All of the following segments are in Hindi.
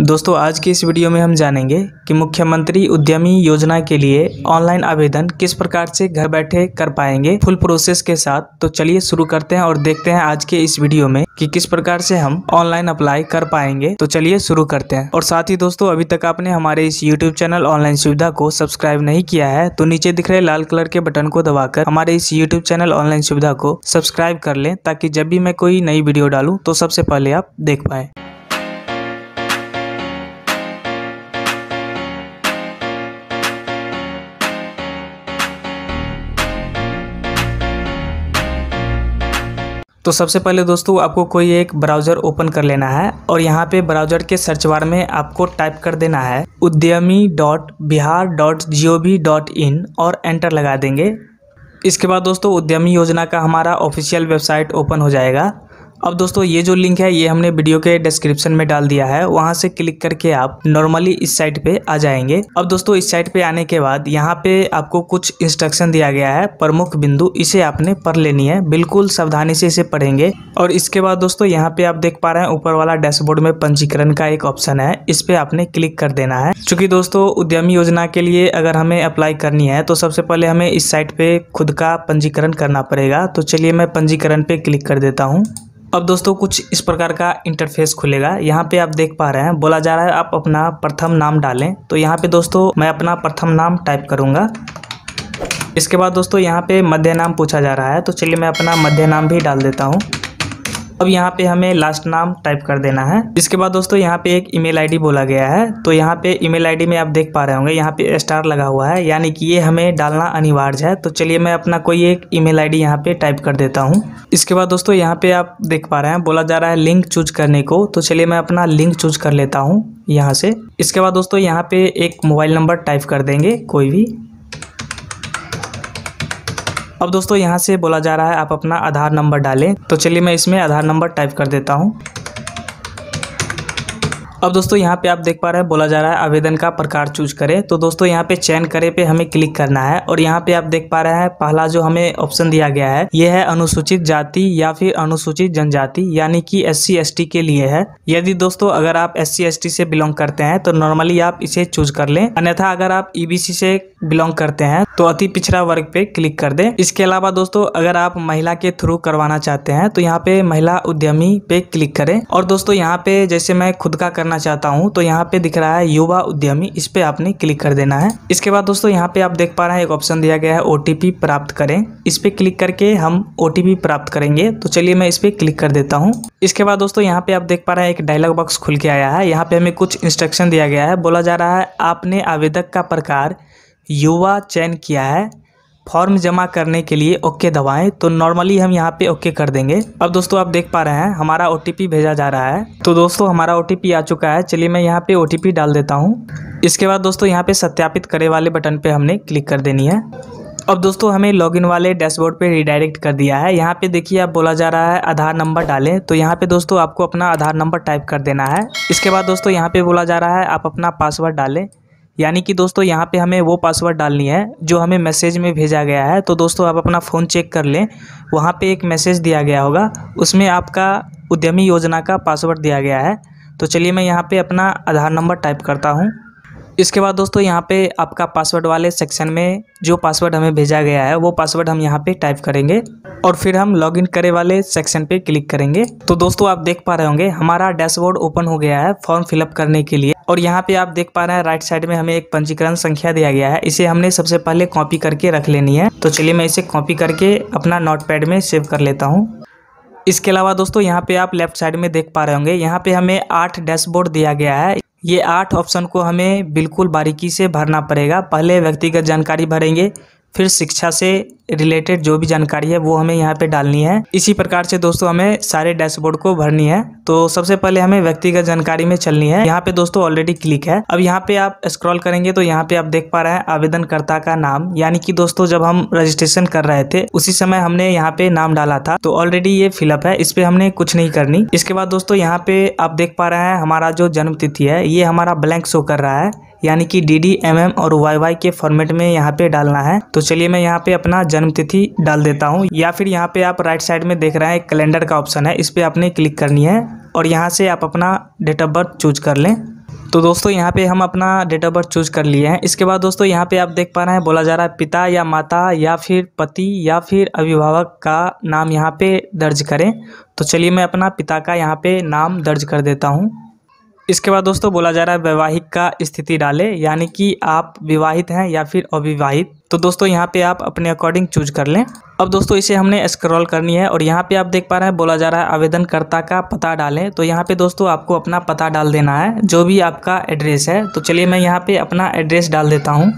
दोस्तों आज की इस वीडियो में हम जानेंगे कि मुख्यमंत्री उद्यमी योजना के लिए ऑनलाइन आवेदन किस प्रकार से घर बैठे कर पाएंगे फुल प्रोसेस के साथ तो चलिए शुरू करते हैं और देखते हैं आज के इस वीडियो में कि किस प्रकार से हम ऑनलाइन अप्लाई कर पाएंगे तो चलिए शुरू करते हैं और साथ ही दोस्तों अभी तक आपने हमारे इस यूट्यूब चैनल ऑनलाइन सुविधा को सब्सक्राइब नहीं किया है तो नीचे दिख रहे लाल कलर के बटन को दबाकर हमारे इस यूट्यूब चैनल ऑनलाइन सुविधा को सब्सक्राइब कर ले ताकि जब भी मैं कोई नई वीडियो डालू तो सबसे पहले आप देख पाए तो सबसे पहले दोस्तों आपको कोई एक ब्राउज़र ओपन कर लेना है और यहाँ पे ब्राउज़र के सर्च बार में आपको टाइप कर देना है उद्यमी dot Bihar dot G O V dot in और एंटर लगा देंगे इसके बाद दोस्तों उद्यमी योजना का हमारा ऑफिशियल वेबसाइट ओपन हो जाएगा अब दोस्तों ये जो लिंक है ये हमने वीडियो के डिस्क्रिप्शन में डाल दिया है वहाँ से क्लिक करके आप नॉर्मली इस साइट पे आ जाएंगे अब दोस्तों इस साइट पे आने के बाद यहाँ पे आपको कुछ इंस्ट्रक्शन दिया गया है प्रमुख बिंदु इसे आपने पढ़ लेनी है बिल्कुल सावधानी से इसे पढ़ेंगे और इसके बाद दोस्तों यहाँ पे आप देख पा रहे हैं ऊपर वाला डैशबोर्ड में पंजीकरण का एक ऑप्शन है इस पे आपने क्लिक कर देना है चूंकि दोस्तों उद्यमी योजना के लिए अगर हमें अप्लाई करनी है तो सबसे पहले हमें इस साइट पे खुद का पंजीकरण करना पड़ेगा तो चलिए मैं पंजीकरण पे क्लिक कर देता हूँ अब दोस्तों कुछ इस प्रकार का इंटरफेस खुलेगा यहाँ पे आप देख पा रहे हैं बोला जा रहा है आप अपना प्रथम नाम डालें तो यहाँ पे दोस्तों मैं अपना प्रथम नाम टाइप करूँगा इसके बाद दोस्तों यहाँ पे मध्य नाम पूछा जा रहा है तो चलिए मैं अपना मध्य नाम भी डाल देता हूँ अब यहाँ पे हमें लास्ट नाम टाइप कर देना है इसके बाद दोस्तों यहाँ पे एक ईमेल आईडी बोला गया है तो यहाँ पे ईमेल आईडी में आप देख पा रहे होंगे यहाँ पे स्टार लगा हुआ है यानी कि ये हमें डालना अनिवार्य है तो चलिए मैं अपना कोई एक ईमेल आईडी यहाँ पे टाइप कर देता हूँ इसके बाद दोस्तों यहाँ पे आप देख पा रहे हैं बोला जा रहा है लिंक चूज करने को तो चलिए मैं अपना लिंक चूज कर लेता हूँ यहाँ से इसके बाद दोस्तों यहाँ पे एक मोबाइल नंबर टाइप कर देंगे कोई भी अब दोस्तों यहाँ से बोला जा रहा है आप अपना आधार नंबर डालें तो चलिए मैं इसमें आधार नंबर टाइप कर देता हूँ अब दोस्तों यहाँ पे आप देख पा रहे हैं बोला जा रहा है आवेदन का प्रकार चूज करें तो दोस्तों यहाँ पे चयन करे पे हमें क्लिक करना है और यहाँ पे आप देख पा रहे हैं पहला जो हमें ऑप्शन दिया गया है ये है अनुसूचित जाति या फिर अनुसूचित जनजाति यानी कि एस सी के लिए है यदि दोस्तों अगर आप एस सी से बिलोंग करते हैं तो नॉर्मली आप इसे चूज कर ले अन्यथा अगर आप ईबीसी से बिलोंग करते हैं तो अति पिछड़ा वर्ग पे क्लिक कर दे इसके अलावा दोस्तों अगर आप महिला के थ्रू करवाना चाहते हैं तो यहाँ पे महिला उद्यमी पे क्लिक करें और दोस्तों यहाँ पे जैसे मैं खुद का करना करना चाहता हूँ तो यहाँ पे दिख रहा है युवा उद्यमी इस पे आपने क्लिक कर देना है इसके बाद दोस्तों यहाँ पे आप देख पा रहे हैं एक ऑप्शन दिया गया है ओ प्राप्त करें इस पे क्लिक करके हम ओ प्राप्त करेंगे तो चलिए मैं इस पे क्लिक कर देता हूँ इसके बाद दोस्तों यहाँ पे आप देख पा रहे हैं एक डायलॉग बॉक्स खुल के आया है यहाँ पे हमें कुछ इंस्ट्रक्शन दिया गया है बोला जा रहा है आपने आवेदक का प्रकार युवा चयन किया है फॉर्म जमा करने के लिए ओके दबाएं तो नॉर्मली हम यहाँ पे ओके कर देंगे अब दोस्तों आप देख पा रहे हैं हमारा ओ भेजा जा रहा है तो दोस्तों हमारा ओ आ चुका है चलिए मैं यहाँ पे ओ डाल देता हूँ इसके बाद दोस्तों यहाँ पे सत्यापित करे वाले बटन पे हमने क्लिक कर देनी है अब दोस्तों हमें लॉगिन वाले डैशबोर्ड पे रिडायरेक्ट कर दिया है यहाँ पे देखिए आप बोला जा रहा है आधार नंबर डालें तो यहाँ पे दोस्तों आपको अपना आधार नंबर टाइप कर देना है इसके बाद दोस्तों यहाँ पे बोला जा रहा है आप अपना पासवर्ड डालें यानी कि दोस्तों यहाँ पे हमें वो पासवर्ड डालनी है जो हमें मैसेज में भेजा गया है तो दोस्तों आप अपना फ़ोन चेक कर लें वहाँ पे एक मैसेज दिया गया होगा उसमें आपका उद्यमी योजना का पासवर्ड दिया गया है तो चलिए मैं यहाँ पे अपना आधार नंबर टाइप करता हूँ इसके बाद दोस्तों यहाँ पे आपका पासवर्ड वाले सेक्शन में जो पासवर्ड हमें भेजा गया है वो पासवर्ड हम यहाँ पे टाइप करेंगे और फिर हम लॉगिन करे वाले सेक्शन पे क्लिक करेंगे तो दोस्तों आप देख पा रहे होंगे हमारा डैशबोर्ड ओपन हो गया है फॉर्म फिलअप करने के लिए और यहाँ पे आप देख पा रहे हैं राइट साइड में हमें एक पंजीकरण संख्या दिया गया है इसे हमने सबसे पहले कॉपी करके रख लेनी है तो चलिए मैं इसे कॉपी करके अपना पैड में सेव कर लेता हूँ इसके अलावा दोस्तों यहाँ पे आप लेफ्ट साइड में देख पा रहे होंगे यहाँ पे हमें आठ डैशबोर्ड दिया गया है ये आठ ऑप्शन को हमें बिल्कुल बारीकी से भरना पड़ेगा पहले व्यक्तिगत जानकारी भरेंगे फिर शिक्षा से रिलेटेड जो भी जानकारी है वो हमें यहाँ पे डालनी है इसी प्रकार से दोस्तों हमें सारे डैशबोर्ड को भरनी है तो सबसे पहले हमें व्यक्तिगत जानकारी में चलनी है यहाँ पे दोस्तों ऑलरेडी क्लिक है अब यहाँ पे आप स्क्रॉल करेंगे तो यहाँ पे आप देख पा रहे हैं आवेदनकर्ता का नाम यानी कि दोस्तों जब हम रजिस्ट्रेशन कर रहे थे उसी समय हमने यहाँ पे नाम डाला था तो ऑलरेडी ये फिलअप है इस हमने कुछ नहीं करनी इसके बाद दोस्तों यहाँ पे आप देख पा रहे हैं हमारा जो जन्म तिथि है ये हमारा ब्लैंक शो कर रहा है यानी कि डी डी एम एम और वाई वाई के फॉर्मेट में यहाँ पे डालना है तो चलिए मैं यहाँ पे अपना जन्म तिथि डाल देता हूँ या फिर यहाँ पे आप राइट साइड में देख रहे हैं कैलेंडर का ऑप्शन है इस पर आपने क्लिक करनी है और यहाँ से आप अपना डेट ऑफ बर्थ चूज कर लें तो दोस्तों यहाँ पे हम अपना डेट ऑफ बर्थ चूज कर लिए हैं इसके बाद दोस्तों यहाँ पे आप देख पा रहे हैं बोला जा रहा है पिता या माता या फिर पति या फिर अभिभावक का नाम यहाँ पे दर्ज करें तो चलिए मैं अपना पिता का यहाँ पे नाम दर्ज कर देता हूँ इसके बाद दोस्तों बोला जा रहा है वैवाहिक का स्थिति डालें यानी कि आप विवाहित हैं या फिर अविवाहित तो दोस्तों यहाँ पे आप अपने अकॉर्डिंग चूज कर लें अब दोस्तों इसे हमने स्क्रॉल करनी है और यहाँ पे आप देख पा रहे हैं बोला जा रहा है आवेदनकर्ता का पता डालें तो यहाँ पे दोस्तों आपको अपना पता डाल देना है जो भी आपका एड्रेस है तो चलिए मैं यहाँ पे अपना एड्रेस डाल देता हूँ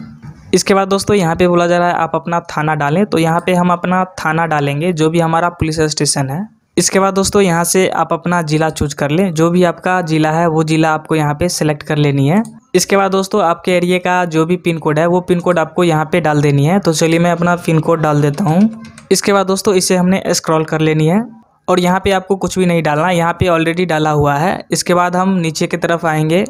इसके बाद दोस्तों यहाँ पे बोला जा रहा है आप अपना थाना डालें तो यहाँ पे हम अपना थाना डालेंगे जो भी हमारा पुलिस स्टेशन है इसके बाद दोस्तों यहाँ से आप अपना ज़िला चूज कर लें जो भी आपका ज़िला है वो ज़िला आपको यहाँ पे सेलेक्ट कर लेनी है इसके बाद दोस्तों आपके एरिया का जो भी पिन कोड है वो पिन कोड आपको यहाँ पे डाल देनी है तो चलिए मैं अपना पिन कोड डाल देता हूँ इसके बाद दोस्तों इसे हमने स्क्रॉल कर लेनी है और यहाँ पे आपको कुछ भी नहीं डालना यहाँ पे ऑलरेडी डाला हुआ है इसके बाद हम नीचे की तरफ आएंगे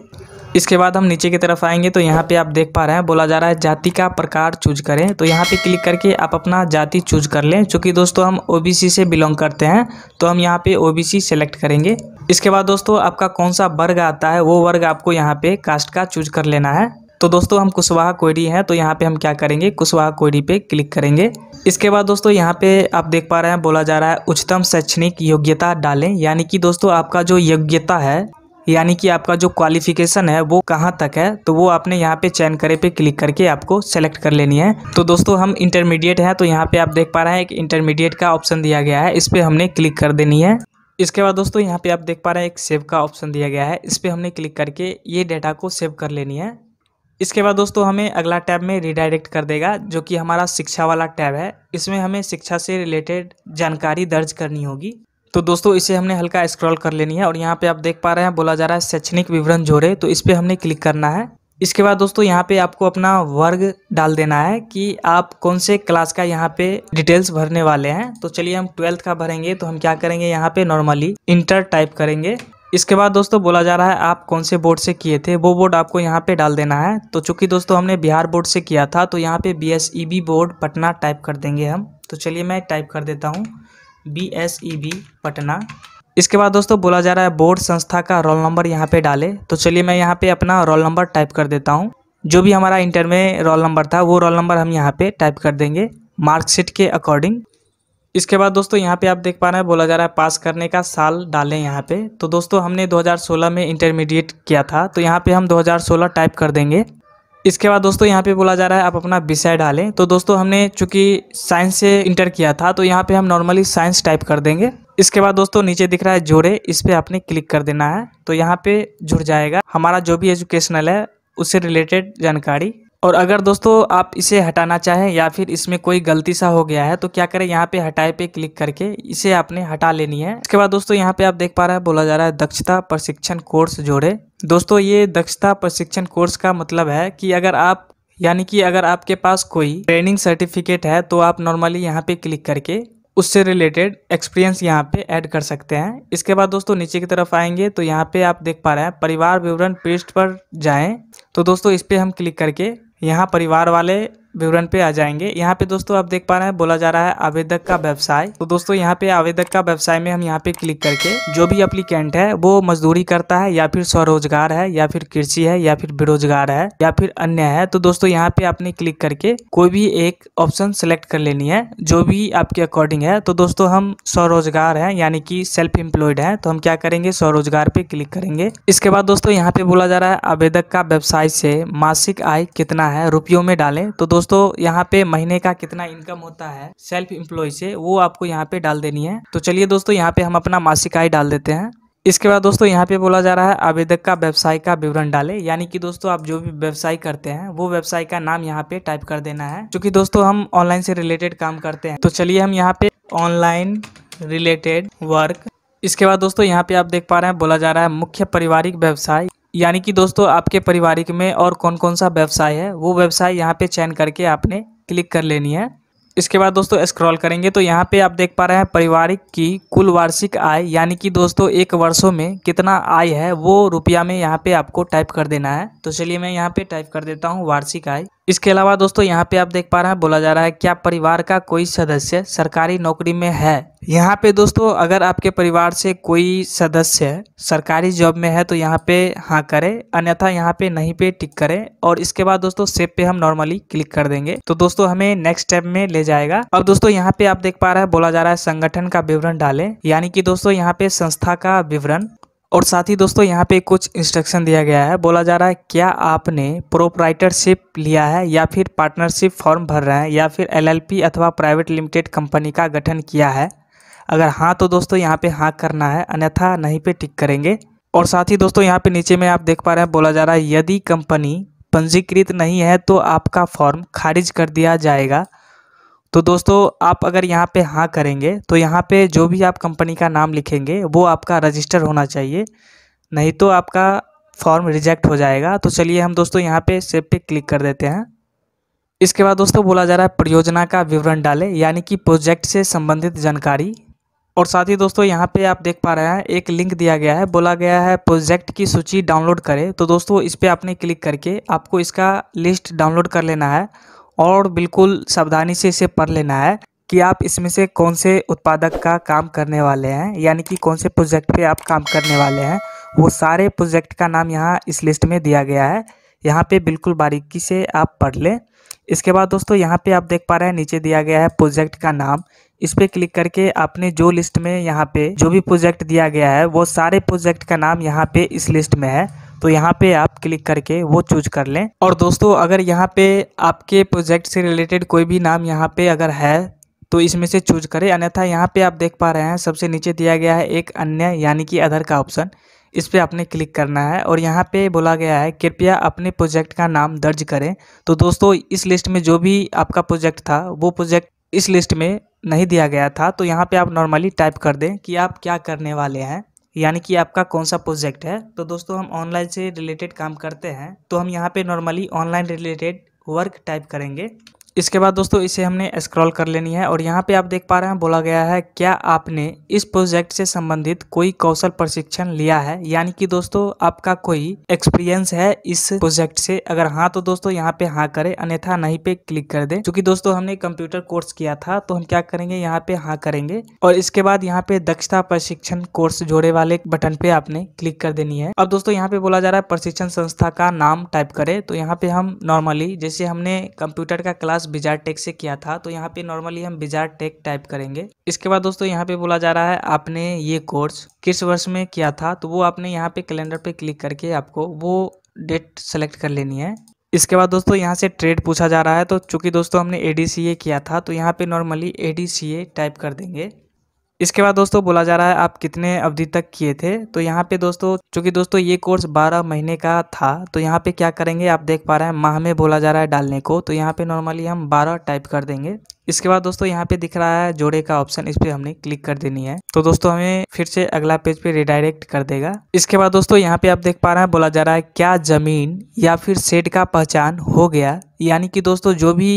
इसके बाद हम नीचे की तरफ आएंगे तो यहाँ पे आप देख पा रहे हैं बोला जा रहा है जाति का प्रकार चूज करें तो यहाँ पे क्लिक करके आप अपना जाति चूज कर लें चूँकि दोस्तों हम ओबीसी से बिलोंग करते हैं तो हम यहाँ पे ओबीसी सेलेक्ट करेंगे इसके बाद दोस्तों आपका कौन सा वर्ग आता है वो वर्ग आपको यहाँ पे कास्ट का चूज कर लेना है तो दोस्तों हम कुशवाहा कोयरी हैं तो यहाँ पे हम क्या करेंगे कुशवाहा कोयरी पे क्लिक करेंगे इसके बाद दोस्तों यहाँ पे आप देख पा रहे हैं बोला जा रहा है उच्चतम शैक्षणिक योग्यता डालें यानी कि दोस्तों आपका जो योग्यता है यानी कि आपका जो क्वालिफिकेशन है वो कहाँ तक है तो वो आपने यहाँ पे चैन करे पे क्लिक करके आपको सेलेक्ट कर लेनी है तो दोस्तों हम इंटरमीडिएट हैं तो यहाँ पे आप देख पा रहे हैं एक इंटरमीडिएट का ऑप्शन दिया गया है इस पर हमने क्लिक कर देनी है इसके बाद दोस्तों यहाँ पे आप देख पा रहे हैं एक सेव का ऑप्शन दिया गया है इस पर हमने क्लिक करके ये डेटा को सेव कर लेनी है इसके बाद दोस्तों हमें अगला टैब में रिडायरेक्ट कर देगा जो कि हमारा शिक्षा वाला टैब है इसमें हमें शिक्षा से रिलेटेड जानकारी दर्ज करनी होगी तो दोस्तों इसे हमने हल्का स्क्रॉल कर लेनी है और यहाँ पे आप देख पा रहे हैं बोला जा रहा है शैक्षणिक विवरण जोड़े तो इस पर हमने क्लिक करना है इसके बाद दोस्तों यहाँ पे आपको अपना वर्ग डाल देना है कि आप कौन से क्लास का यहाँ पे डिटेल्स भरने वाले हैं तो चलिए हम ट्वेल्थ का भरेंगे तो हम क्या करेंगे यहाँ पे नॉर्मली इंटर टाइप करेंगे इसके बाद दोस्तों बोला जा रहा है आप कौन से बोर्ड से किए थे वो बोर्ड आपको यहाँ पे डाल देना है तो चूंकि दोस्तों हमने बिहार बोर्ड से किया था तो यहाँ पे B board e Patna type कर देंगे हम तो चलिए मैं टाइप कर देता हूँ B S E B Patna इसके बाद दोस्तों बोला जा रहा है बोर्ड संस्था का रोल नंबर यहाँ पे डाले तो चलिए मैं यहाँ पे अपना रोल नंबर टाइप कर देता हूँ जो भी हमारा इंटर में रोल नंबर था वो रोल नंबर हम यहाँ पे टाइप कर देंगे मार्कशीट के अकॉर्डिंग इसके बाद दोस्तों यहाँ पे आप देख पा रहे हैं बोला जा रहा है पास करने का साल डालें यहाँ पे तो दोस्तों हमने 2016 में इंटरमीडिएट किया था तो यहाँ पे हम 2016 टाइप कर देंगे इसके बाद दोस्तों यहाँ पे बोला जा रहा है आप अपना विषय डालें तो दोस्तों हमने चूंकि साइंस से इंटर किया था तो यहाँ पे हम नॉर्मली साइंस टाइप कर देंगे इसके बाद दोस्तों नीचे दिख रहा है जोड़े इस पर आपने क्लिक कर देना है तो यहाँ पे जुड़ जाएगा हमारा जो भी एजुकेशनल है उससे रिलेटेड जानकारी और अगर दोस्तों आप इसे हटाना चाहें या फिर इसमें कोई गलती सा हो गया है तो क्या करें यहाँ पे हटाए पे क्लिक करके इसे आपने हटा लेनी है इसके बाद दोस्तों यहाँ पे आप देख पा रहे हैं बोला जा रहा है दक्षता प्रशिक्षण कोर्स जोड़े दोस्तों ये दक्षता प्रशिक्षण कोर्स का मतलब है कि अगर आप यानी कि अगर आपके पास कोई ट्रेनिंग सर्टिफिकेट है तो आप नॉर्मली यहाँ पे क्लिक करके उससे रिलेटेड एक्सपीरियंस यहाँ पे ऐड कर सकते हैं इसके बाद दोस्तों नीचे की तरफ आएंगे तो यहाँ पे आप देख पा रहे हैं परिवार विवरण पेस्ट पर जाएं तो दोस्तों इस पर हम क्लिक करके यहाँ परिवार वाले विवरण पे आ जाएंगे यहाँ पे दोस्तों आप देख पा रहे हैं बोला जा रहा है आवेदक का व्यवसाय तो दोस्तों यहाँ पे आवेदक का व्यवसाय में हम यहाँ पे क्लिक करके जो भी अप्लीकेंट है वो मजदूरी करता है या फिर स्वरोजगार है या फिर कृषि है या फिर बेरोजगार है या फिर अन्य है तो दोस्तों यहाँ पे आपने क्लिक करके कोई भी एक ऑप्शन सेलेक्ट कर लेनी है जो भी आपके अकॉर्डिंग है तो दोस्तों हम स्वरोजगार है यानी की सेल्फ एम्प्लॉयड है तो हम क्या करेंगे स्वरोजगार पे क्लिक करेंगे इसके बाद दोस्तों यहाँ पे बोला जा रहा है आवेदक का व्यवसाय से मासिक आय कितना है रुपयों में डाले तो दोस्तों दोस्तों यहाँ पे महीने का कितना इनकम होता है सेल्फ एम्प्लॉय से वो आपको यहाँ पे डाल देनी है तो चलिए दोस्तों यहाँ पे हम अपना मासिक आय डाल देते हैं इसके बाद दोस्तों यहाँ पे बोला जा रहा है आवेदक का व्यवसाय का विवरण डालें यानी कि दोस्तों आप जो भी व्यवसाय करते हैं वो व्यवसाय का नाम यहाँ पे टाइप कर देना है क्योंकि दोस्तों हम ऑनलाइन से रिलेटेड काम करते हैं तो चलिए हम यहाँ पे ऑनलाइन रिलेटेड वर्क इसके बाद दोस्तों यहाँ पे आप देख पा रहे हैं बोला जा रहा है मुख्य पारिवारिक व्यवसाय यानी कि दोस्तों आपके पारिवारिक में और कौन कौन सा व्यवसाय है वो व्यवसाय यहाँ पे चयन करके आपने क्लिक कर लेनी है इसके बाद दोस्तों स्क्रॉल करेंगे तो यहाँ पे आप देख पा रहे हैं पारिवारिक की कुल वार्षिक आय यानी कि दोस्तों एक वर्षों में कितना आय है वो रुपया में यहाँ पे आपको टाइप कर देना है तो चलिए मैं यहाँ पे टाइप कर देता हूँ वार्षिक आय इसके अलावा दोस्तों यहाँ पे आप देख पा रहे हैं बोला जा रहा है क्या परिवार का कोई सदस्य सरकारी नौकरी में है यहाँ पे दोस्तों अगर आपके परिवार से कोई सदस्य सरकारी जॉब में है तो यहाँ पे हाँ करें अन्यथा यहाँ पे नहीं पे टिक करें और इसके बाद दोस्तों सेब पे हम नॉर्मली क्लिक कर देंगे तो दोस्तों हमें नेक्स्ट स्टेप में ले जाएगा अब दोस्तों यहाँ पे आप देख पा रहे हैं बोला जा रहा है संगठन का विवरण डाले यानी कि दोस्तों यहाँ पे संस्था का विवरण और साथ ही दोस्तों यहाँ पे कुछ इंस्ट्रक्शन दिया गया है बोला जा रहा है क्या आपने प्रोपराइटरशिप लिया है या फिर पार्टनरशिप फॉर्म भर रहे हैं या फिर एलएलपी अथवा प्राइवेट लिमिटेड कंपनी का गठन किया है अगर हाँ तो दोस्तों यहाँ पे हाँ करना है अन्यथा नहीं पे टिक करेंगे और साथ ही दोस्तों यहाँ पे नीचे में आप देख पा रहे हैं बोला जा रहा है यदि कंपनी पंजीकृत नहीं है तो आपका फॉर्म खारिज कर दिया जाएगा तो दोस्तों आप अगर यहाँ पे हाँ करेंगे तो यहाँ पे जो भी आप कंपनी का नाम लिखेंगे वो आपका रजिस्टर होना चाहिए नहीं तो आपका फॉर्म रिजेक्ट हो जाएगा तो चलिए हम दोस्तों यहाँ पे सेव पे क्लिक कर देते हैं इसके बाद दोस्तों बोला जा रहा है परियोजना का विवरण डालें यानी कि प्रोजेक्ट से संबंधित जानकारी और साथ ही दोस्तों यहाँ पे आप देख पा रहे हैं एक लिंक दिया गया है बोला गया है प्रोजेक्ट की सूची डाउनलोड करें तो दोस्तों इस पर आपने क्लिक करके आपको इसका लिस्ट डाउनलोड कर लेना है और बिल्कुल सावधानी से इसे पढ़ लेना है कि आप इसमें से कौन से उत्पादक का काम करने वाले हैं यानी कि कौन से प्रोजेक्ट पे आप काम करने वाले हैं वो सारे प्रोजेक्ट का नाम यहाँ इस लिस्ट में दिया गया है यहाँ पे बिल्कुल बारीकी से आप पढ़ लें इसके बाद दोस्तों यहाँ पे आप देख पा रहे हैं नीचे दिया गया है प्रोजेक्ट का नाम इस पर क्लिक करके आपने जो लिस्ट में यहाँ पे जो भी प्रोजेक्ट दिया गया है वो सारे प्रोजेक्ट का नाम यहाँ पे इस लिस्ट में है तो यहाँ पे आप क्लिक करके वो चूज कर लें और दोस्तों अगर यहाँ पे आपके प्रोजेक्ट से रिलेटेड कोई भी नाम यहाँ पे अगर है तो इसमें से चूज करें अन्यथा यहाँ पे आप देख पा रहे हैं सबसे नीचे दिया गया है एक अन्य यानी कि अदर का ऑप्शन इस पर आपने क्लिक करना है और यहाँ पे बोला गया है कृपया अपने प्रोजेक्ट का नाम दर्ज करें तो दोस्तों इस लिस्ट में जो भी आपका प्रोजेक्ट था वो प्रोजेक्ट इस लिस्ट में नहीं दिया गया था तो यहाँ पे आप नॉर्मली टाइप कर दें कि आप क्या करने वाले हैं यानी कि आपका कौन सा प्रोजेक्ट है तो दोस्तों हम ऑनलाइन से रिलेटेड काम करते हैं तो हम यहाँ पे normally online related work type करेंगे इसके बाद दोस्तों इसे हमने स्क्रॉल कर लेनी है और यहाँ पे आप देख पा रहे हैं बोला गया है क्या आपने इस प्रोजेक्ट से संबंधित कोई कौशल प्रशिक्षण लिया है यानी कि दोस्तों आपका कोई एक्सपीरियंस है इस प्रोजेक्ट से अगर हाँ तो दोस्तों यहाँ पे हाँ करे अन्यथा नहीं पे क्लिक कर दे चूंकि दोस्तों हमने कंप्यूटर कोर्स किया था तो हम क्या करेंगे यहाँ पे हाँ करेंगे और इसके बाद यहाँ पे दक्षता प्रशिक्षण कोर्स जोड़े वाले बटन पे आपने क्लिक कर देनी है अब दोस्तों यहाँ पे बोला जा रहा है प्रशिक्षण संस्था का नाम टाइप करे तो यहाँ पे हम नॉर्मली जैसे हमने कंप्यूटर का क्लास बिजार टेक से किया था तो यहाँ पे नॉर्मली हम बिजार टेक टाइप करेंगे इसके बाद दोस्तों यहाँ पे बोला जा रहा है आपने ये कोर्स किस वर्ष में किया था तो वो आपने यहाँ पे कैलेंडर पे क्लिक करके आपको वो डेट सेलेक्ट कर लेनी है इसके बाद दोस्तों यहाँ से ट्रेड पूछा जा रहा है तो चूंकि दोस्तों हमने ए किया था तो यहाँ पे नॉर्मली ए टाइप कर देंगे इसके बाद दोस्तों बोला जा रहा है आप कितने अवधि तक किए थे तो यहाँ पे दोस्तों चूंकि दोस्तों ये कोर्स 12 महीने का था तो यहाँ पे क्या करेंगे आप देख पा रहे हैं माह में बोला जा रहा है डालने को तो यहाँ पे नॉर्मली हम 12 टाइप कर देंगे इसके बाद दोस्तों यहाँ पे दिख रहा है जोड़े का ऑप्शन इस पर हमने क्लिक कर देनी है तो दोस्तों हमें फिर से अगला पेज पे रिडायरेक्ट कर देगा इसके बाद दोस्तों यहाँ पे आप देख पा रहे हैं बोला जा रहा है क्या जमीन या फिर सेट का पहचान हो गया यानी कि दोस्तों जो भी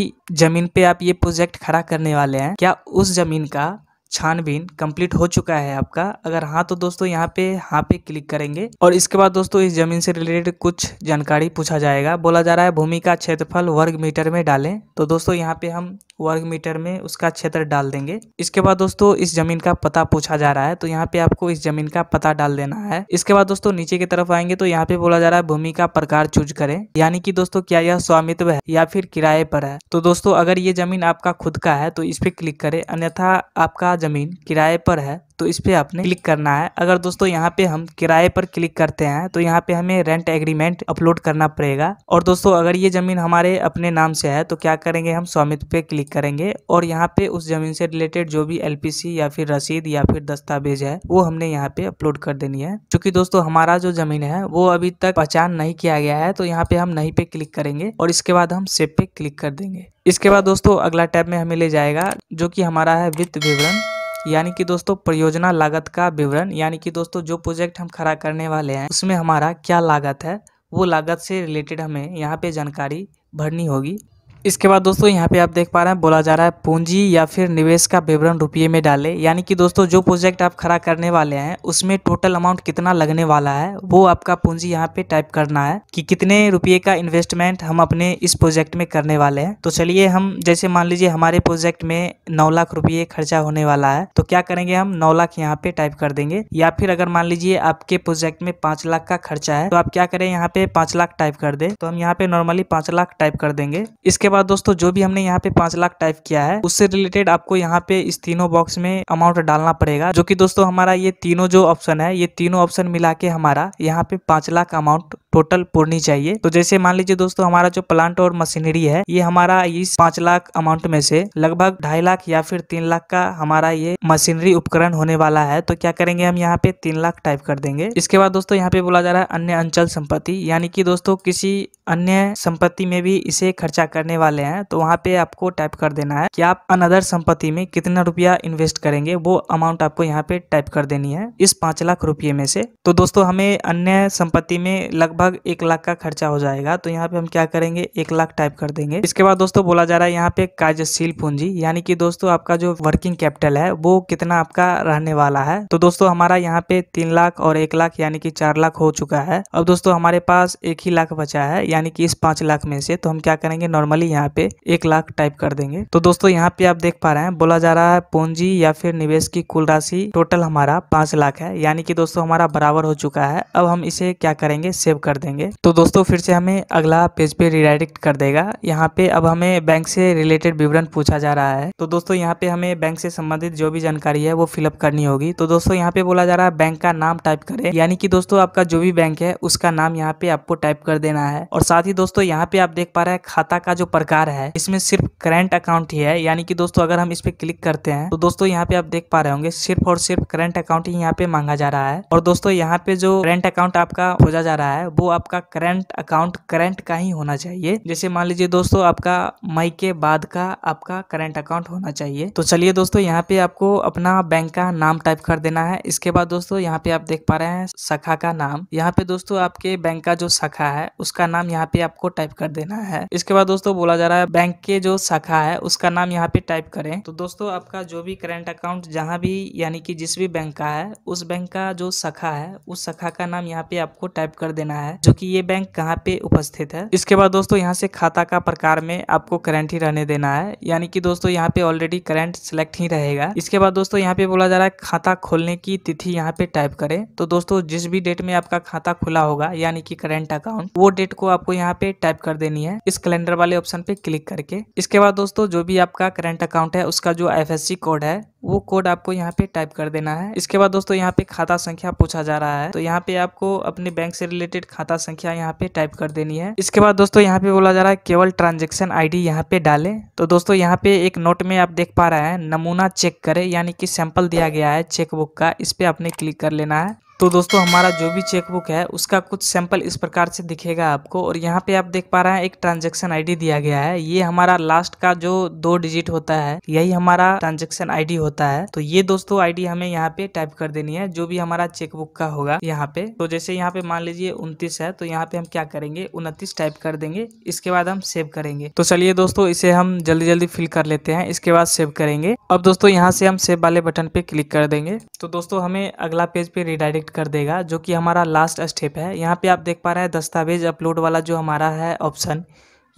जमीन पे आप ये प्रोजेक्ट खड़ा करने वाले हैं क्या उस जमीन का छानबीन कंप्लीट हो चुका है आपका अगर हाँ तो दोस्तों यहाँ पे हाँ पे क्लिक करेंगे और इसके बाद दोस्तों इस जमीन से रिलेटेड कुछ जानकारी पूछा जाएगा बोला जा रहा है भूमि का क्षेत्रफल वर्ग मीटर में डालें तो दोस्तों यहाँ पे हम वर्ग मीटर में उसका क्षेत्र डाल देंगे इसके बाद दोस्तों इस जमीन का पता पूछा जा रहा है तो यहाँ पे आपको इस जमीन का पता डाल देना है इसके बाद दोस्तों नीचे की तरफ आएंगे तो यहाँ पे बोला जा रहा है भूमि का प्रकार चूज करें यानी कि दोस्तों क्या यह स्वामित्व है या फिर किराए पर है तो दोस्तों अगर ये जमीन आपका खुद का है तो इस पे क्लिक करे अन्यथा आपका ज़मीन किराए पर है तो इस पर आपने क्लिक करना है अगर दोस्तों यहाँ पे हम किराए पर क्लिक करते हैं तो यहाँ पे हमें रेंट एग्रीमेंट अपलोड करना पड़ेगा और दोस्तों अगर ये ज़मीन हमारे अपने नाम से है तो क्या करेंगे हम स्वामित्व पे क्लिक करेंगे और यहाँ पे उस ज़मीन से रिलेटेड जो भी एल या फिर रसीद या फिर दस्तावेज है वो हमने यहाँ पे अपलोड कर देनी है चूँकि दोस्तों हमारा जो ज़मीन है वो अभी तक पहचान नहीं किया गया है तो यहाँ पे हम नहीं पे क्लिक करेंगे और इसके बाद हम सेब पे क्लिक कर देंगे इसके बाद दोस्तों अगला टैब में हमें ले जाएगा जो कि हमारा है वित्त विवरण यानी कि दोस्तों परियोजना लागत का विवरण यानी कि दोस्तों जो प्रोजेक्ट हम खड़ा करने वाले हैं उसमें हमारा क्या लागत है वो लागत से रिलेटेड हमें यहाँ पे जानकारी भरनी होगी इसके बाद दोस्तों यहाँ पे आप देख पा रहे हैं बोला जा रहा है पूंजी या फिर निवेश का विवरण रुपये में डालें यानी कि दोस्तों जो प्रोजेक्ट आप खड़ा करने वाले हैं उसमें टोटल अमाउंट कितना लगने वाला है वो आपका पूंजी यहाँ पे टाइप करना है कि कितने रुपये का इन्वेस्टमेंट हम अपने इस प्रोजेक्ट में करने वाले हैं तो चलिए हम जैसे मान लीजिए हमारे प्रोजेक्ट में नौ लाख रुपये खर्चा होने वाला है तो क्या करेंगे हम नौ लाख यहाँ पे टाइप कर देंगे या फिर अगर मान लीजिए आपके प्रोजेक्ट में पाँच लाख का खर्चा है तो आप क्या करें यहाँ पे पाँच लाख टाइप कर दे तो हम यहाँ पे नॉर्मली पाँच लाख टाइप कर देंगे इसके बाद दोस्तों जो भी हमने यहाँ पे पांच लाख टाइप किया है उससे रिलेटेड आपको यहाँ पे इस तीनों बॉक्स में अमाउंट डालना पड़ेगा जो कि दोस्तों हमारा ये तीनों जो ऑप्शन है ये तीनों ऑप्शन मिला के हमारा यहाँ पे पांच लाख अमाउंट टोटल पूर्णी चाहिए तो जैसे मान लीजिए दोस्तों हमारा जो प्लांट और मशीनरी है ये हमारा इस पांच लाख अमाउंट में से लगभग ढाई लाख या फिर तीन लाख का हमारा ये मशीनरी उपकरण होने वाला है तो क्या करेंगे हम यहाँ पे तीन लाख टाइप कर देंगे इसके बाद दोस्तों यहाँ पे बोला जा रहा है अन्य अंचल संपत्ति यानी कि दोस्तों किसी अन्य संपत्ति में भी इसे खर्चा करने वाले हैं तो वहाँ पे आपको टाइप कर देना है कि आप अनदर संपत्ति में कितना रुपया इन्वेस्ट करेंगे वो अमाउंट आपको यहाँ पे टाइप कर देनी है इस पाँच लाख रुपये में से तो दोस्तों हमें अन्य संपत्ति में लगभग एक लाख का खर्चा हो जाएगा तो यहाँ पे हम क्या करेंगे एक लाख टाइप कर देंगे इसके बाद दोस्तों बोला जा रहा है यहाँ पे कार्यशील पूंजी यानी कि दोस्तों आपका जो वर्किंग कैपिटल है वो कितना आपका रहने वाला है तो दोस्तों हमारा यहाँ पे तीन लाख और एक लाख यानी कि चार लाख हो चुका है अब दोस्तों हमारे पास एक ही लाख बचा है यानी कि इस पांच लाख में से तो हम क्या करेंगे नॉर्मली यहाँ पे एक लाख टाइप कर देंगे तो दोस्तों यहाँ पे आप देख पा रहे हैं बोला जा रहा है पूंजी या फिर निवेश की कुल राशि टोटल हमारा पांच लाख है यानी कि दोस्तों हमारा बराबर हो चुका है अब हम इसे क्या करेंगे सेव कर देंगे तो दोस्तों फिर से हमें अगला पेज पे रिडायरेक्ट कर देगा यहाँ पे अब हमें बैंक से रिलेटेड विवरण पूछा जा रहा है तो दोस्तों यहाँ पे हमें बैंक से संबंधित जो भी जानकारी है वो फिलअप करनी होगी तो दोस्तों यहाँ पे बोला जा रहा है बैंक का नाम टाइप करे यानी कि दोस्तों आपका जो भी बैंक है उसका नाम यहाँ पे आपको टाइप कर देना है और साथ ही दोस्तों यहाँ पे आप देख पा रहे हैं खाता का जो प्रकार है इसमें सिर्फ करंट अकाउंट ही है यानी कि दोस्तों अगर हम इस पे क्लिक करते हैं तो दोस्तों यहाँ पे आप देख पा रहे होंगे सिर्फ और सिर्फ करंट अकाउंट ही यहाँ पे मांगा जा रहा है और दोस्तों यहाँ पे जो करेंट अकाउंट आपका खोजा जा रहा है वो आपका करंट अकाउंट करेंट का ही होना चाहिए जैसे मान लीजिए दोस्तों आपका मई के बाद का आपका करंट अकाउंट होना चाहिए तो चलिए दोस्तों यहाँ पे आपको अपना बैंक का नाम टाइप कर देना है इसके बाद दोस्तों यहाँ पे आप देख पा रहे हैं शाखा का नाम यहाँ पे दोस्तों आपके बैंक का जो शाखा है उसका नाम यहाँ पे आपको टाइप कर देना है इसके बाद दोस्तों बोला बोला जा रहा है बैंक के जो शाखा है उसका नाम यहाँ पे टाइप करें तो दोस्तों आपका जो भी करेंट अकाउंट जहाँ भी यानी कि जिस भी बैंक का है उस बैंक का जो शाखा है उस शाखा का नाम यहाँ पे आपको टाइप कर देना है जो कि ये बैंक कहाँ पे उपस्थित है इसके बाद दोस्तों यहाँ से खाता का प्रकार में आपको करेंट ही रहने देना है यानी की दोस्तों यहाँ पे ऑलरेडी करेंट सिलेक्ट ही रहेगा इसके बाद दोस्तों यहाँ पे बोला जा रहा है खाता खोलने की तिथि यहाँ पे टाइप करे तो दोस्तों जिस भी डेट में आपका खाता खुला होगा यानी कि करेंट अकाउंट वो डेट को आपको यहाँ पे टाइप कर देनी है इस कैलेंडर वाले ऑप्शन ऑप्शन पे क्लिक करके इसके बाद दोस्तों जो भी आपका करंट अकाउंट है उसका जो एफ कोड है वो कोड आपको यहाँ पे टाइप कर देना है इसके बाद दोस्तों यहाँ पे खाता संख्या पूछा जा रहा है तो यहाँ पे आपको अपने बैंक से रिलेटेड खाता संख्या यहाँ पे टाइप कर देनी है इसके बाद दोस्तों यहाँ पे बोला जा रहा है केवल ट्रांजेक्शन आई यहाँ पे डाले तो दोस्तों यहाँ पे एक नोट में आप देख पा रहे हैं नमूना चेक करे यानी की सैंपल दिया गया है चेक का इस पे आपने क्लिक कर लेना है तो दोस्तों हमारा जो भी चेकबुक है उसका कुछ सैंपल इस प्रकार से दिखेगा आपको और यहाँ पे आप देख पा रहे हैं एक ट्रांजैक्शन आईडी दिया गया है ये हमारा लास्ट का जो दो डिजिट होता है यही हमारा ट्रांजैक्शन आईडी होता है तो ये दोस्तों आईडी हमें यहाँ पे टाइप कर देनी है जो भी हमारा चेकबुक का होगा यहाँ पे तो जैसे यहाँ पे मान लीजिए उनतीस है तो यहाँ पे हम क्या करेंगे उनतीस टाइप कर देंगे इसके बाद हम सेव करेंगे तो चलिए दोस्तों इसे हम जल्दी जल्दी फिल कर लेते हैं इसके बाद सेव करेंगे अब दोस्तों यहाँ से हम सेव वाले बटन पे क्लिक कर देंगे तो दोस्तों हमें अगला पेज पे रिडायरेक्ट कर देगा जो कि हमारा लास्ट स्टेप है यहाँ पे आप देख पा रहे हैं दस्तावेज अपलोड वाला जो हमारा है ऑप्शन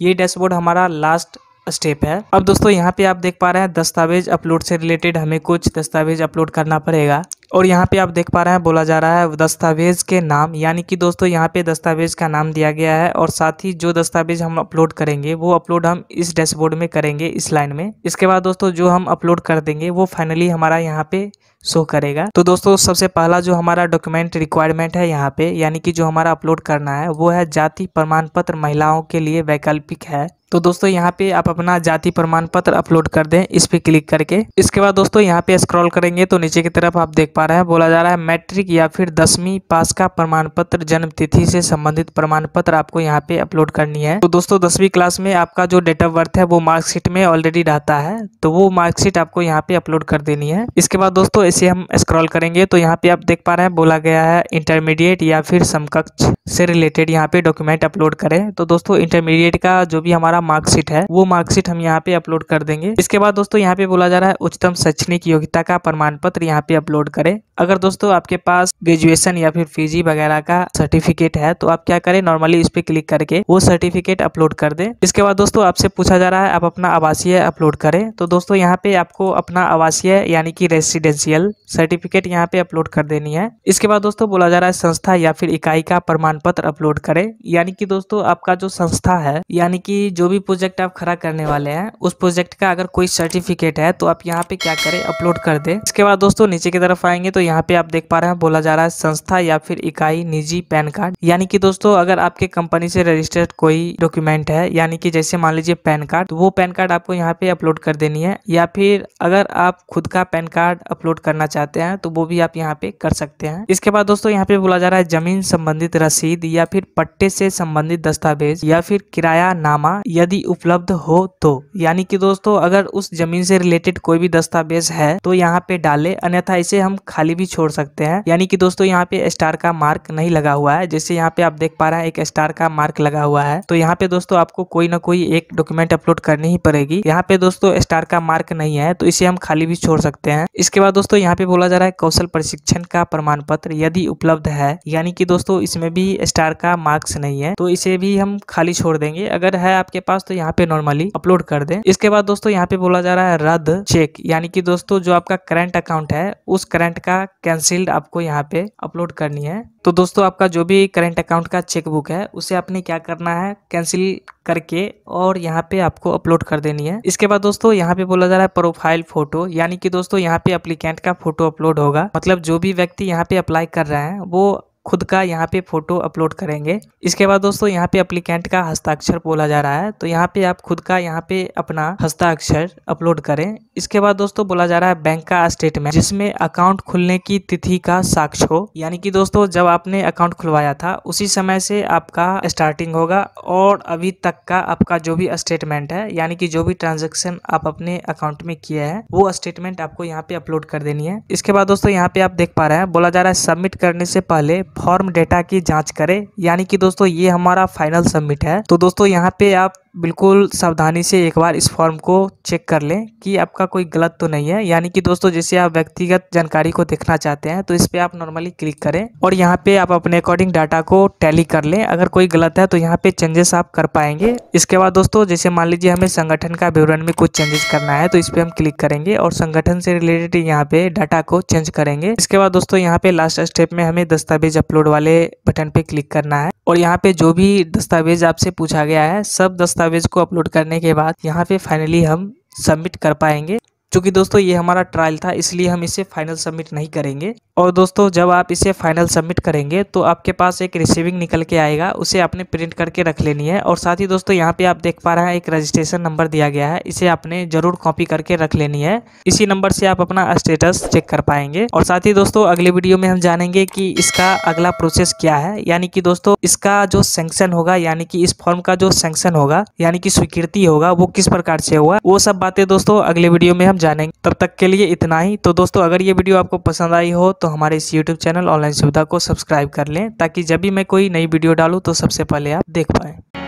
ये डैशबोर्ड हमारा लास्ट स्टेप है अब दोस्तों यहाँ पे आप देख पा रहे हैं दस्तावेज अपलोड से रिलेटेड हमें कुछ दस्तावेज अपलोड करना पड़ेगा और यहाँ पे आप देख पा रहे हैं बोला जा रहा है दस्तावेज के नाम यानी कि दोस्तों यहाँ पे दस्तावेज का नाम दिया गया है और साथ ही जो दस्तावेज हम अपलोड करेंगे वो अपलोड हम इस डैशबोर्ड में करेंगे इस लाइन में इसके बाद दोस्तों जो हम अपलोड कर देंगे वो फाइनली हमारा यहाँ पे शो करेगा तो दोस्तों सबसे पहला जो हमारा डॉक्यूमेंट रिक्वायरमेंट है यहाँ पे यानी कि जो हमारा अपलोड करना है वो है जाति प्रमाण पत्र महिलाओं के लिए वैकल्पिक है तो दोस्तों यहाँ पे आप अपना जाति प्रमाण पत्र अपलोड कर दें इस पर क्लिक करके इसके बाद दोस्तों यहाँ पे स्क्रॉल करेंगे तो नीचे की तरफ आप देख पा रहे हैं बोला जा रहा है मैट्रिक या फिर दसवीं पास का प्रमाण पत्र जन्म तिथि से संबंधित प्रमाण पत्र आपको यहाँ पे अपलोड करनी है तो दोस्तों दसवीं क्लास में आपका जो डेट ऑफ बर्थ है वो मार्कशीट में ऑलरेडी रहता है तो वो मार्कशीट आपको यहाँ पे अपलोड कर देनी है इसके बाद दोस्तों इसे हम स्क्रॉल करेंगे तो यहाँ पे आप देख पा रहे हैं बोला गया है इंटरमीडिएट या फिर समकक्ष से रिलेटेड यहाँ पे डॉक्यूमेंट अपलोड करें तो दोस्तों इंटरमीडिएट का जो भी हमारा मार्कशीट है वो मार्कशीट हम यहाँ पे अपलोड कर देंगे इसके बाद दोस्तों यहाँ पे बोला जा रहा है उच्चतम शैक्षणिक योग्यता का प्रमाण पत्र यहाँ पे अपलोड करें अगर दोस्तों आपके पास ग्रेजुएशन या फिर पीजी वगैरह का सर्टिफिकेट है तो आप क्या करें नॉर्मली इस पे क्लिक करके वो सर्टिफिकेट अपलोड कर दे इसके बाद दोस्तों आपसे पूछा जा रहा है आप अपना आवासीय अपलोड करें तो दोस्तों यहाँ पे आपको अपना आवासीय यानी की रेसिडेंशियल सर्टिफिकेट यहाँ पे अपलोड कर देनी है इसके बाद दोस्तों बोला जा रहा है संस्था या फिर इकाई का प्रमाण प्रमाण पत्र अपलोड करें यानी कि दोस्तों आपका जो संस्था है यानी कि जो भी प्रोजेक्ट आप खड़ा करने वाले हैं उस प्रोजेक्ट का अगर कोई सर्टिफिकेट है तो आप यहाँ पे क्या करें अपलोड कर दे इसके बाद दोस्तों नीचे की तरफ आएंगे तो यहाँ पे आप देख पा रहे हैं बोला जा रहा है संस्था या फिर इकाई निजी पैन कार्ड यानी कि दोस्तों अगर आपके कंपनी से रजिस्टर्ड कोई डॉक्यूमेंट है यानी कि जैसे मान लीजिए पैन कार्ड तो वो पैन कार्ड आपको यहाँ पे अपलोड कर देनी है या फिर अगर आप खुद का पैन कार्ड अपलोड करना चाहते हैं तो वो भी आप यहाँ पे कर सकते हैं इसके बाद दोस्तों यहाँ पे बोला जा रहा है जमीन संबंधित रसीद रसीद या फिर पट्टे से संबंधित दस्तावेज या फिर किराया नामा यदि उपलब्ध हो तो यानी कि दोस्तों अगर उस जमीन से रिलेटेड कोई भी दस्तावेज है तो यहाँ पे डाले अन्यथा इसे हम खाली भी छोड़ सकते हैं यानी कि दोस्तों यहाँ पे स्टार का मार्क नहीं लगा हुआ है जैसे यहाँ पे आप देख पा रहे हैं एक स्टार का मार्क लगा हुआ है तो यहाँ पे दोस्तों आपको कोई ना कोई एक डॉक्यूमेंट अपलोड करनी ही पड़ेगी यहाँ पे दोस्तों स्टार का मार्क नहीं है तो इसे हम खाली भी छोड़ सकते हैं इसके बाद दोस्तों यहाँ पे बोला जा रहा है कौशल प्रशिक्षण का प्रमाण पत्र यदि उपलब्ध है यानी कि दोस्तों इसमें भी स्टार का मार्क्स नहीं है तो इसे भी हम खाली छोड़ देंगे अगर है आपके पास तो यहाँ पे नॉर्मली अपलोड कर दें इसके बाद दोस्तों यहाँ पे बोला जा रहा है रद्द चेक यानी कि दोस्तों जो आपका करंट अकाउंट है उस करंट का कैंसिल्ड आपको यहाँ पे अपलोड करनी है तो दोस्तों आपका जो भी करंट अकाउंट का चेकबुक है उसे आपने क्या करना है कैंसिल करके और यहाँ पे आपको अपलोड कर देनी है इसके बाद दोस्तों यहाँ पे बोला जा रहा है प्रोफाइल फोटो यानी कि दोस्तों यहाँ पे अप्लीकेंट का फोटो अपलोड होगा मतलब जो भी व्यक्ति यहाँ पे अप्लाई कर रहे हैं वो खुद का यहाँ पे फोटो अपलोड करेंगे इसके बाद दोस्तों यहाँ पे अप्लीकेंट का हस्ताक्षर बोला जा रहा है तो यहाँ पे आप खुद का यहाँ पे अपना हस्ताक्षर अपलोड करें इसके बाद दोस्तों बोला जा रहा है बैंक का स्टेटमेंट जिसमें अकाउंट खुलने की तिथि का साक्ष हो यानी कि दोस्तों जब आपने अकाउंट खुलवाया था उसी समय से आपका स्टार्टिंग होगा और अभी तक का आपका जो भी स्टेटमेंट है यानी कि जो भी ट्रांजेक्शन आप अपने अकाउंट में किए हैं वो स्टेटमेंट आपको यहाँ पे अपलोड कर देनी है इसके बाद दोस्तों यहाँ पे आप देख पा रहे हैं बोला जा रहा है सबमिट करने से पहले फॉर्म डेटा की जाँच करे यानी की दोस्तों ये हमारा फाइनल सबमिट है तो दोस्तों यहाँ पे आप बिल्कुल सावधानी से एक बार इस फॉर्म को चेक कर लें कि आपका कोई गलत तो नहीं है यानी कि दोस्तों जैसे आप व्यक्तिगत जानकारी को देखना चाहते हैं तो इस पर आप नॉर्मली क्लिक करें और यहाँ पे आप अपने अकॉर्डिंग डाटा को टैली कर लें अगर कोई गलत है तो यहाँ पे चेंजेस आप कर पाएंगे इसके बाद दोस्तों जैसे मान लीजिए हमें संगठन का विवरण में कुछ चेंजेस करना है तो इस पर हम क्लिक करेंगे और संगठन से रिलेटेड यहाँ पे डाटा को चेंज करेंगे इसके बाद दोस्तों यहाँ पे लास्ट स्टेप में हमें दस्तावेज अपलोड वाले बटन पे क्लिक करना है और यहाँ पे जो भी दस्तावेज़ आपसे पूछा गया है सब दस्तावेज़ को अपलोड करने के बाद यहाँ पे फाइनली हम सबमिट कर पाएंगे क्योंकि दोस्तों ये हमारा ट्रायल था इसलिए हम इसे फाइनल सबमिट नहीं करेंगे और दोस्तों जब आप इसे फाइनल सबमिट करेंगे तो आपके पास एक रिसीविंग निकल के आएगा उसे आपने प्रिंट करके रख लेनी है और साथ ही दोस्तों यहाँ पे आप देख पा रहे हैं एक रजिस्ट्रेशन नंबर दिया गया है इसे आपने जरूर कॉपी करके रख लेनी है इसी नंबर से आप अपना स्टेटस चेक कर पाएंगे और साथ ही दोस्तों अगले वीडियो में हम जानेंगे कि इसका अगला प्रोसेस क्या है यानी कि दोस्तों इसका जो सेंक्शन होगा यानी कि इस फॉर्म का जो सेंक्शन होगा यानी कि स्वीकृति होगा वो किस प्रकार से होगा वो सब बातें दोस्तों अगले वीडियो में हम जानेंगे तब तक के लिए इतना ही तो दोस्तों अगर ये वीडियो आपको पसंद आई हो तो हमारे इस यूट्यूब चैनल ऑनलाइन सुविधा को सब्सक्राइब कर लें ताकि जब भी मैं कोई नई वीडियो डालूँ तो सबसे पहले आप देख पाएँ